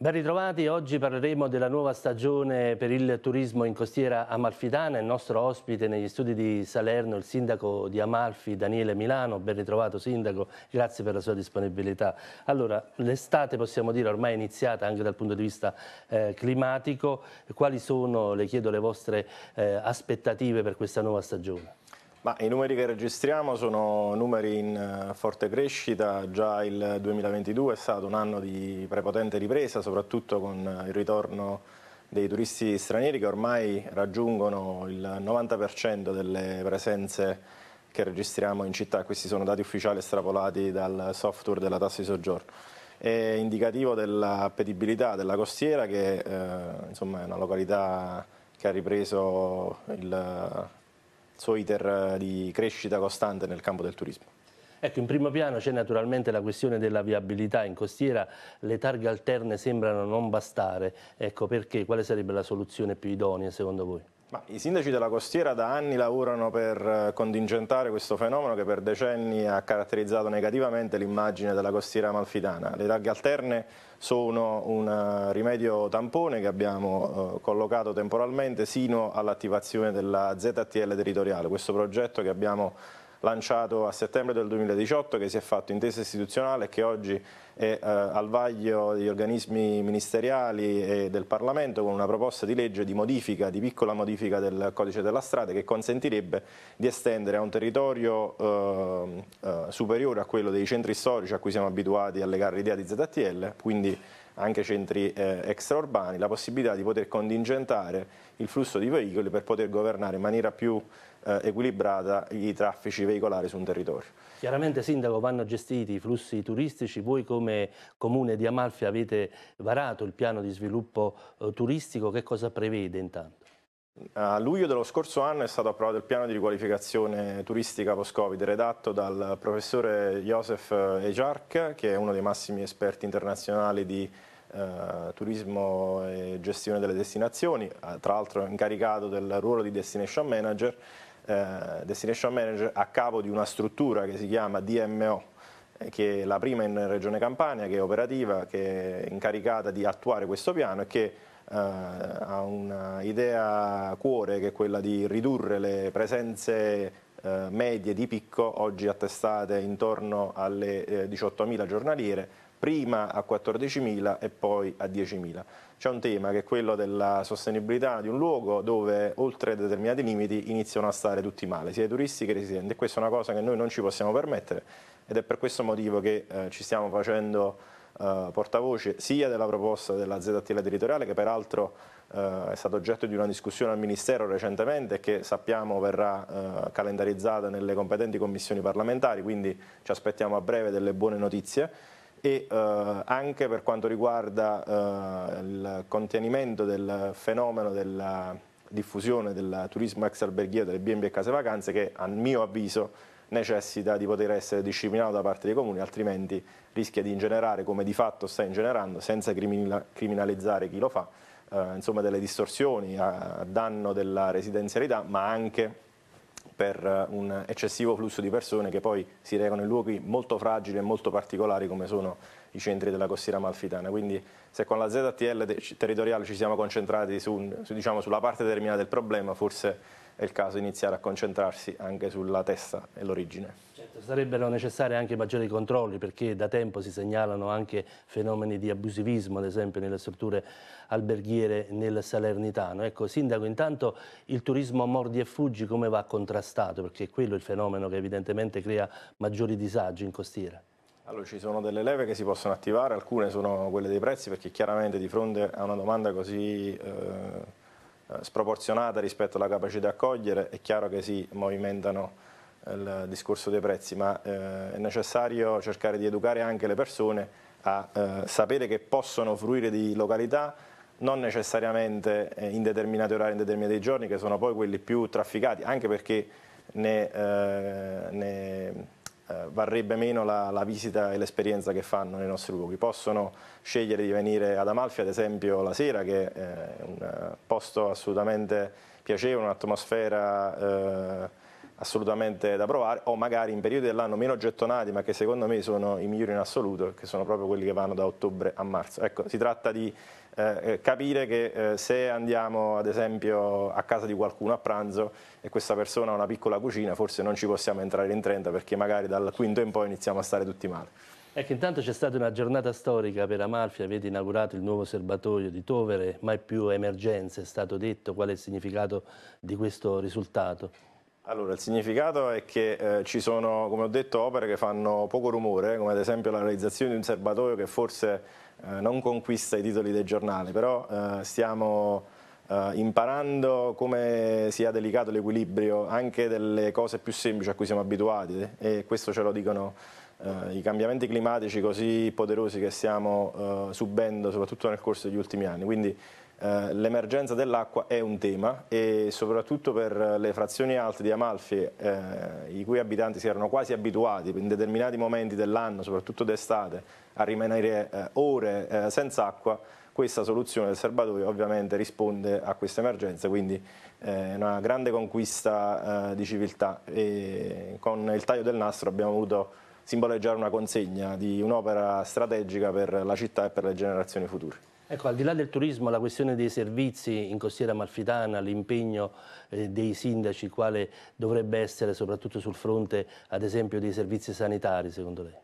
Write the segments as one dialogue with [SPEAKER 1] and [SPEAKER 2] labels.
[SPEAKER 1] Ben ritrovati, oggi parleremo della nuova stagione per il turismo in costiera amalfitana. Il nostro ospite negli studi di Salerno, il sindaco di Amalfi, Daniele Milano. Ben ritrovato sindaco, grazie per la sua disponibilità. Allora, l'estate possiamo dire ormai è iniziata anche dal punto di vista eh, climatico. Quali sono, le chiedo, le vostre eh, aspettative per questa nuova stagione?
[SPEAKER 2] Ma I numeri che registriamo sono numeri in eh, forte crescita, già il 2022 è stato un anno di prepotente ripresa, soprattutto con eh, il ritorno dei turisti stranieri che ormai raggiungono il 90% delle presenze che registriamo in città, questi sono dati ufficiali estrapolati dal software della tassa di soggiorno. È indicativo dell'appetibilità della costiera che eh, insomma, è una località che ha ripreso il, suo iter eh, di crescita costante nel campo del turismo?
[SPEAKER 1] Ecco, in primo piano c'è naturalmente la questione della viabilità in costiera, le targhe alterne sembrano non bastare, ecco perché, quale sarebbe la soluzione più idonea secondo voi?
[SPEAKER 2] Ma I sindaci della costiera da anni lavorano per eh, contingentare questo fenomeno che per decenni ha caratterizzato negativamente l'immagine della costiera amalfitana. Le taghe alterne sono un eh, rimedio tampone che abbiamo eh, collocato temporalmente sino all'attivazione della ZTL territoriale, questo progetto che abbiamo lanciato a settembre del 2018 che si è fatto intesa istituzionale e che oggi è eh, al vaglio degli organismi ministeriali e del Parlamento con una proposta di legge di modifica, di piccola modifica del codice della strada che consentirebbe di estendere a un territorio eh, eh, superiore a quello dei centri storici a cui siamo abituati a legare l'idea di ZTL, quindi anche centri eh, extraurbani, la possibilità di poter contingentare il flusso di veicoli per poter governare in maniera più eh, equilibrata i traffici veicolari su un territorio.
[SPEAKER 1] Chiaramente Sindaco vanno gestiti i flussi turistici, voi come Comune di Amalfi avete varato il piano di sviluppo eh, turistico, che cosa prevede intanto?
[SPEAKER 2] A luglio dello scorso anno è stato approvato il piano di riqualificazione turistica post-Covid redatto dal professore Josef eh, Ejark, che è uno dei massimi esperti internazionali di eh, turismo e gestione delle destinazioni, eh, tra l'altro incaricato del ruolo di destination manager eh, destination manager a capo di una struttura che si chiama DMO, eh, che è la prima in Regione Campania, che è operativa, che è incaricata di attuare questo piano e che eh, ha un'idea cuore che è quella di ridurre le presenze eh, medie di picco, oggi attestate intorno alle 18.000 eh, giornaliere, prima a 14.000 e poi a 10.000. C'è un tema che è quello della sostenibilità di un luogo dove oltre determinati limiti iniziano a stare tutti male, sia i turisti che i residenti. E questa è una cosa che noi non ci possiamo permettere ed è per questo motivo che eh, ci stiamo facendo eh, portavoce sia della proposta della ZTL territoriale che peraltro eh, è stato oggetto di una discussione al Ministero recentemente e che sappiamo verrà eh, calendarizzata nelle competenti commissioni parlamentari, quindi ci aspettiamo a breve delle buone notizie e eh, anche per quanto riguarda eh, il contenimento del fenomeno della diffusione del turismo ex alberghiero delle B&B e case vacanze che a mio avviso necessita di poter essere disciplinato da parte dei comuni altrimenti rischia di ingenerare come di fatto sta ingenerando senza criminalizzare chi lo fa eh, insomma delle distorsioni a danno della residenzialità ma anche per eh, un eccessivo flusso di persone che poi si recano in luoghi molto fragili e molto particolari come sono i centri della costiera malfitana. Quindi se con la ZTL territoriale ci siamo concentrati su, su, diciamo, sulla parte terminale del problema, forse è il caso di iniziare a concentrarsi anche sulla testa e l'origine.
[SPEAKER 1] Certo, sarebbero necessari anche maggiori controlli perché da tempo si segnalano anche fenomeni di abusivismo, ad esempio nelle strutture alberghiere nel Salernitano. Ecco, Sindaco, intanto il turismo mordi e fuggi come va contrastato? Perché è quello il fenomeno che evidentemente crea maggiori disagi in costiera.
[SPEAKER 2] Allora, ci sono delle leve che si possono attivare, alcune sono quelle dei prezzi perché chiaramente di fronte a una domanda così eh, eh sproporzionata rispetto alla capacità di accogliere è chiaro che si movimentano il discorso dei prezzi, ma eh, è necessario cercare di educare anche le persone a eh, sapere che possono fruire di località non necessariamente in determinati orari, in determinati giorni, che sono poi quelli più trafficati, anche perché ne, eh, ne eh, varrebbe meno la, la visita e l'esperienza che fanno nei nostri luoghi. Possono scegliere di venire ad Amalfi, ad esempio, la sera, che è un posto assolutamente piacevole, un'atmosfera eh, assolutamente da provare o magari in periodi dell'anno meno gettonati ma che secondo me sono i migliori in assoluto che sono proprio quelli che vanno da ottobre a marzo ecco si tratta di eh, eh capire che eh, se andiamo ad esempio a casa di qualcuno a pranzo e questa persona ha una piccola cucina forse non ci possiamo entrare in 30 perché magari dal quinto in poi iniziamo a stare tutti male
[SPEAKER 1] Ecco, intanto c'è stata una giornata storica per Amalfi, avete inaugurato il nuovo serbatoio di Tovere, mai più emergenze, è stato detto, qual è il significato di questo risultato?
[SPEAKER 2] Allora, il significato è che eh, ci sono, come ho detto, opere che fanno poco rumore, come ad esempio la realizzazione di un serbatoio che forse eh, non conquista i titoli dei giornali, però eh, stiamo eh, imparando come sia delicato l'equilibrio anche delle cose più semplici a cui siamo abituati e questo ce lo dicono eh, i cambiamenti climatici così poderosi che stiamo eh, subendo soprattutto nel corso degli ultimi anni. Quindi eh, l'emergenza dell'acqua è un tema e soprattutto per le frazioni alte di Amalfi, eh, i cui abitanti si erano quasi abituati in determinati momenti dell'anno, soprattutto d'estate, a rimanere eh, ore eh, senza acqua, questa soluzione del serbatoio ovviamente risponde a questa emergenza, quindi è eh, una grande conquista di civiltà e con il taglio del nastro abbiamo voluto simboleggiare una consegna di un'opera strategica per la città e per le generazioni future.
[SPEAKER 1] Ecco, al di là del turismo, la questione dei servizi in costiera amalfitana, l'impegno eh, dei sindaci, quale dovrebbe essere soprattutto sul fronte, ad esempio, dei servizi
[SPEAKER 2] sanitari, secondo lei?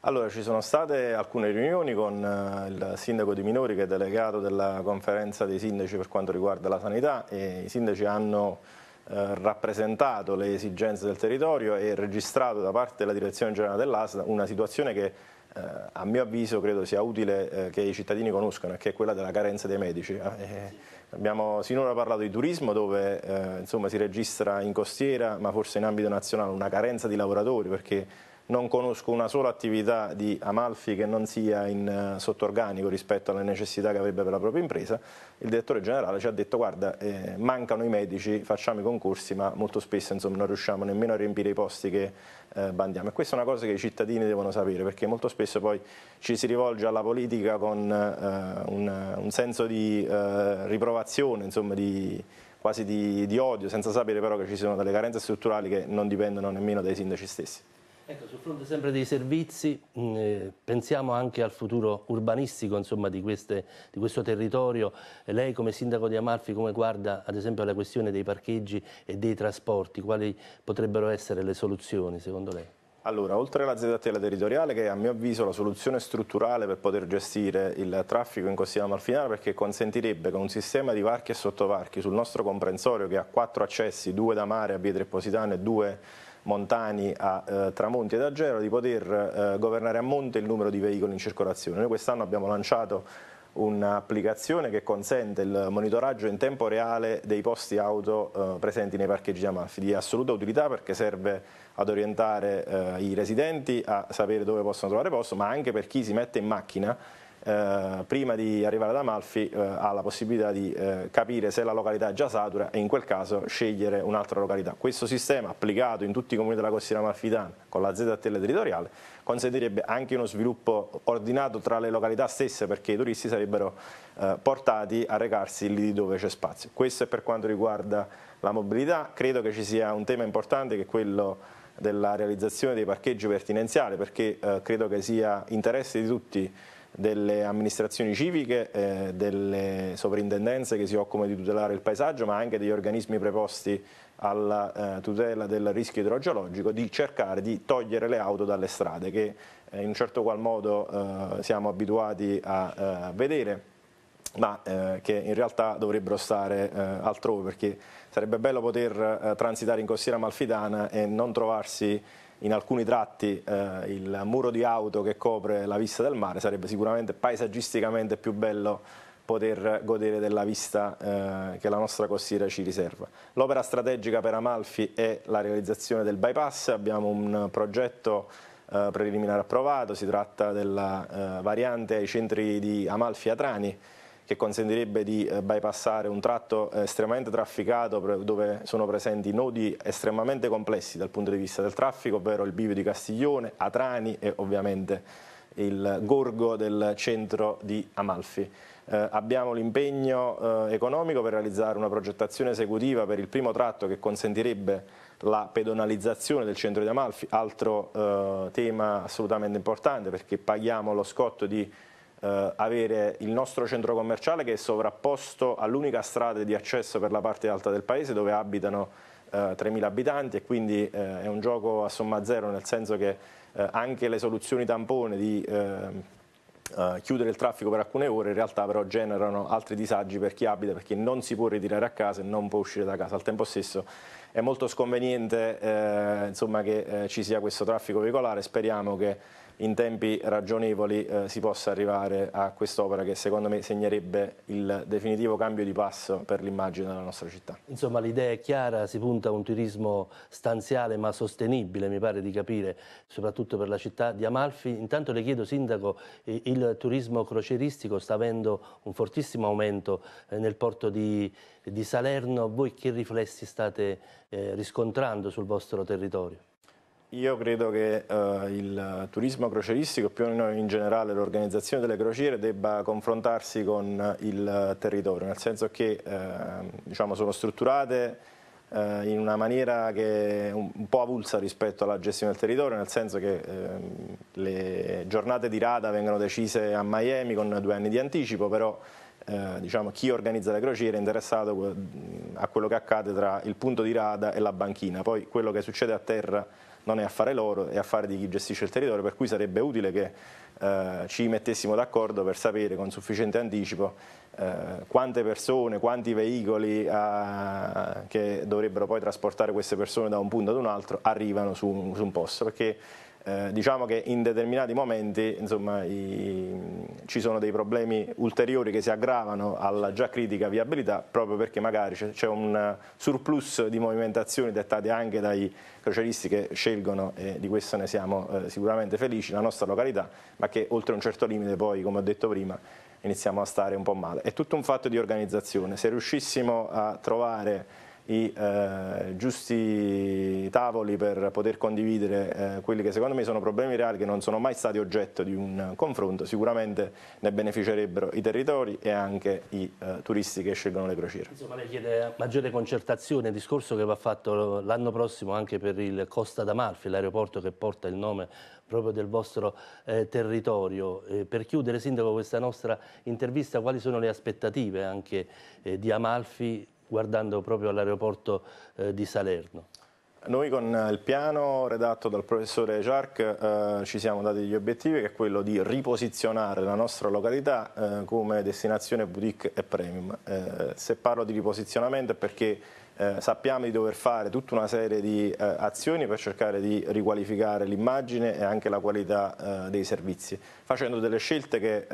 [SPEAKER 2] Allora, ci sono state alcune riunioni con eh, il sindaco di Minori che è delegato della conferenza dei sindaci per quanto riguarda la sanità e i sindaci hanno eh, rappresentato le esigenze del territorio e registrato da parte della direzione generale dell'ASDA una situazione che eh, a mio avviso credo sia utile eh, che i cittadini conoscano, che è quella della carenza dei medici. Eh, eh abbiamo sinora parlato di turismo dove eh, insomma, si registra in costiera, ma forse in ambito nazionale, una carenza di lavoratori perché non conosco una sola attività di Amalfi che non sia in eh, sottorganico rispetto alle necessità che avrebbe per la propria impresa, il direttore generale ci ha detto guarda eh, mancano i medici, facciamo i concorsi ma molto spesso insomma, non riusciamo nemmeno a riempire i posti che eh, bandiamo e questa è una cosa che i cittadini devono sapere perché molto spesso poi ci si rivolge alla politica con eh, un, un, senso di eh, riprovazione, insomma di quasi di, di odio, senza sapere però che ci sono delle carenze strutturali che non dipendono nemmeno dai sindaci stessi.
[SPEAKER 1] Ecco, sul fronte sempre dei servizi, mm, eh, pensiamo anche al futuro urbanistico insomma, di, queste, di, questo territorio. Eh, lei come sindaco di Amalfi come guarda ad esempio alla questione dei parcheggi e dei trasporti? Quali potrebbero essere le soluzioni secondo lei?
[SPEAKER 2] Allora, oltre alla ZTL territoriale, che è a mio avviso la soluzione strutturale per poter gestire il traffico in Costiera Amalfinara, perché consentirebbe con un sistema di varchi e sottovarchi sul nostro comprensorio, che ha quattro accessi, due da mare a Via Trepositano e due Montani a eh, Tramonti ed Agero, di poter eh, governare a monte il numero di veicoli in circolazione. Noi quest'anno abbiamo lanciato un'applicazione che consente il monitoraggio in tempo reale dei posti auto eh, presenti nei parcheggi di Amalfi, di assoluta utilità perché serve ad orientare eh, i residenti a sapere dove possono trovare posto, ma anche per chi si mette in macchina eh, prima di arrivare ad Amalfi eh, ha la possibilità di eh, capire se la località è già satura e in quel caso scegliere un'altra località. Questo sistema applicato in tutti i comuni della costiera amalfitana con la ZTL territoriale consentirebbe anche uno sviluppo ordinato tra le località stesse perché i turisti sarebbero eh, portati a recarsi lì dove c'è spazio. Questo è per quanto riguarda la mobilità, credo che ci sia un tema importante che è quello della realizzazione dei parcheggi pertinenziali perché eh, credo che sia interesse di tutti delle amministrazioni civiche, eh, delle sovrintendenze che si occupano di tutelare il paesaggio, ma anche degli organismi preposti alla eh, tutela del rischio idrogeologico, di cercare di togliere le auto dalle strade che eh, in un certo qual modo eh, siamo abituati a eh, vedere ma eh, che in realtà dovrebbero stare eh, altrove perché sarebbe bello poter eh, transitare in costiera malfitana e non trovarsi in alcuni tratti eh, il muro di auto che copre la vista del mare, sarebbe sicuramente paesaggisticamente più bello poter godere della vista eh, che la nostra costiera ci riserva. L'opera strategica per Amalfi è la realizzazione del bypass, abbiamo un progetto eh, preliminare approvato, si tratta della eh, variante ai centri di Amalfi Atrani, che consentirebbe di eh, bypassare un tratto eh, estremamente trafficato dove sono presenti nodi estremamente complessi dal punto di vista del traffico, ovvero il bivio di Castiglione, Atrani e ovviamente il gorgo del centro di Amalfi. Eh, abbiamo l'impegno eh, economico per realizzare una progettazione esecutiva per il primo tratto che consentirebbe la pedonalizzazione del centro di Amalfi, altro eh, tema assolutamente importante perché paghiamo lo scotto di eh, avere il nostro centro commerciale che è sovrapposto all'unica strada di accesso per la parte alta del paese dove abitano 3.000 eh, abitanti e quindi eh, è un gioco a somma zero nel senso che eh, anche le soluzioni tampone di ehm, chiudere il traffico per alcune ore in realtà però generano altri disagi per chi abita perché non si può ritirare a casa e non può uscire da casa al tempo stesso è molto sconveniente insomma, che ci sia questo traffico veicolare speriamo che in tempi ragionevoli eh, si possa arrivare a quest'opera che secondo me segnerebbe il definitivo cambio di passo per l'immagine della nostra città.
[SPEAKER 1] Insomma l'idea è chiara, si punta a un turismo stanziale ma sostenibile mi pare di capire, soprattutto per la città di Amalfi. Intanto le chiedo Sindaco, eh, il turismo croceristico sta avendo un fortissimo aumento eh, nel porto di, di Salerno, voi che riflessi state eh, riscontrando sul vostro territorio?
[SPEAKER 2] Io credo che eh, il turismo crocieristico, più o meno in generale l'organizzazione delle crociere, debba confrontarsi con il territorio, nel senso che eh, diciamo, sono strutturate eh, in una maniera che è un, un, po' avulsa rispetto alla gestione del territorio, nel senso che ehm, le giornate di rada vengono decise a Miami con due anni di anticipo, però eh, diciamo, chi organizza le crociere è interessato a quello che accade tra il punto di rada e la banchina, poi quello che succede a terra non è affare loro, è affare di chi gestisce il territorio, per cui sarebbe utile che eh, ci mettessimo d'accordo per sapere con sufficiente anticipo eh, quante persone, quanti veicoli eh, che dovrebbero poi trasportare queste persone da un punto ad un altro arrivano su un, su un posto, perché eh, diciamo che in determinati momenti insomma, i, ci sono dei problemi ulteriori che si aggravano alla già critica viabilità proprio perché magari c'è un surplus di movimentazioni dettate anche dai crocieristi che scelgono e di questo ne siamo eh, sicuramente felici, la nostra località, ma che oltre un certo limite poi, come ho detto prima, iniziamo a stare un po' male. È tutto un fatto di organizzazione, se riuscissimo a trovare i eh, giusti tavoli per poter condividere eh, quelli che secondo me sono problemi reali che non sono mai stati oggetto di un confronto, sicuramente ne beneficerebbero i territori e anche i eh, turisti che scelgono le crociere. Insomma
[SPEAKER 1] lei chiede maggiore concertazione, discorso che va fatto l'anno prossimo anche per il Costa d'Amalfi, l'aeroporto che porta il nome proprio del vostro eh, territorio. Eh, per chiudere, Sindaco, questa nostra intervista, quali sono le aspettative anche eh, di Amalfi guardando proprio all'aeroporto
[SPEAKER 2] eh, di Salerno? Noi con il piano redatto dal professore Jarc eh, ci siamo dati gli obiettivi che è quello di riposizionare la nostra località eh, come destinazione boutique e premium. Eh, se parlo di riposizionamento è perché eh, sappiamo di dover fare tutta una serie di eh, azioni per cercare di riqualificare l'immagine e anche la qualità eh, dei servizi, facendo delle scelte che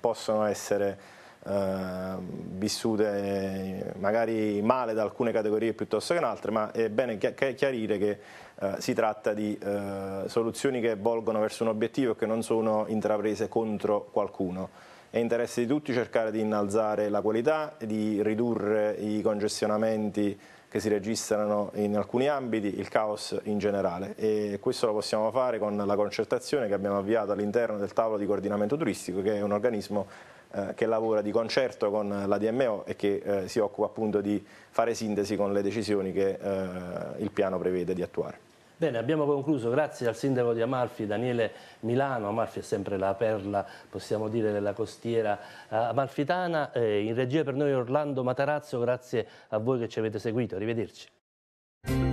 [SPEAKER 2] possono essere eh, vissute magari male da alcune categorie piuttosto che in altre, ma è bene chiarire che eh, si tratta di eh, soluzioni che volgono verso un obiettivo e che non sono intraprese contro qualcuno. È interesse di tutti cercare di innalzare la qualità, di ridurre i congestionamenti che si registrano in alcuni ambiti, il caos in generale e questo lo possiamo fare con la concertazione che abbiamo avviato all'interno del tavolo di coordinamento turistico che è un organismo eh, che lavora di concerto con la DMO e che eh, si occupa appunto di fare sintesi con le decisioni che eh, il piano prevede di attuare.
[SPEAKER 1] Bene, abbiamo concluso, grazie al sindaco di Amalfi, Daniele Milano, Amalfi è sempre la perla, possiamo dire, della costiera eh, amalfitana, in regia per noi Orlando Matarazzo, grazie a voi che ci avete seguito, arrivederci.